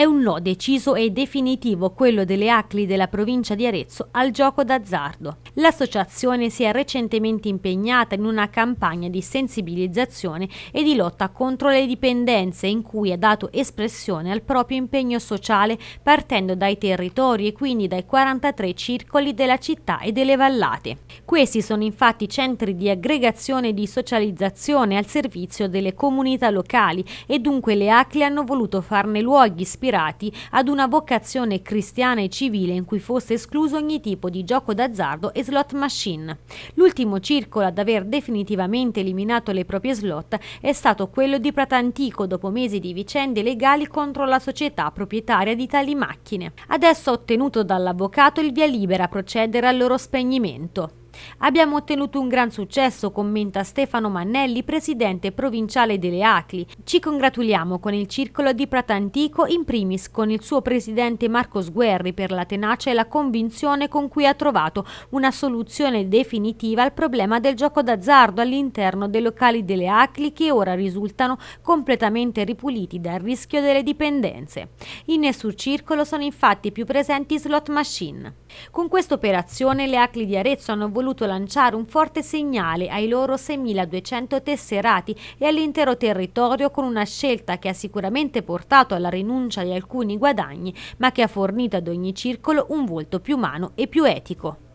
È un no deciso e definitivo quello delle ACLI della provincia di Arezzo al gioco d'azzardo. L'associazione si è recentemente impegnata in una campagna di sensibilizzazione e di lotta contro le dipendenze in cui ha dato espressione al proprio impegno sociale partendo dai territori e quindi dai 43 circoli della città e delle vallate. Questi sono infatti centri di aggregazione e di socializzazione al servizio delle comunità locali e dunque le ACLI hanno voluto farne luoghi ispirati ispirati ad una vocazione cristiana e civile in cui fosse escluso ogni tipo di gioco d'azzardo e slot machine. L'ultimo circolo ad aver definitivamente eliminato le proprie slot è stato quello di Pratantico dopo mesi di vicende legali contro la società proprietaria di tali macchine. Adesso ha ottenuto dall'avvocato il via libera a procedere al loro spegnimento. Abbiamo ottenuto un gran successo, commenta Stefano Mannelli, presidente provinciale delle ACLI. Ci congratuliamo con il circolo di Pratantico, in primis con il suo presidente Marco Sguerri per la tenacia e la convinzione con cui ha trovato una soluzione definitiva al problema del gioco d'azzardo all'interno dei locali delle ACLI che ora risultano completamente ripuliti dal rischio delle dipendenze. In nessun circolo sono infatti più presenti slot machine. Con questa operazione le ACLI di Arezzo hanno voluto lanciare un forte segnale ai loro 6.200 tesserati e all'intero territorio con una scelta che ha sicuramente portato alla rinuncia di alcuni guadagni, ma che ha fornito ad ogni circolo un volto più umano e più etico.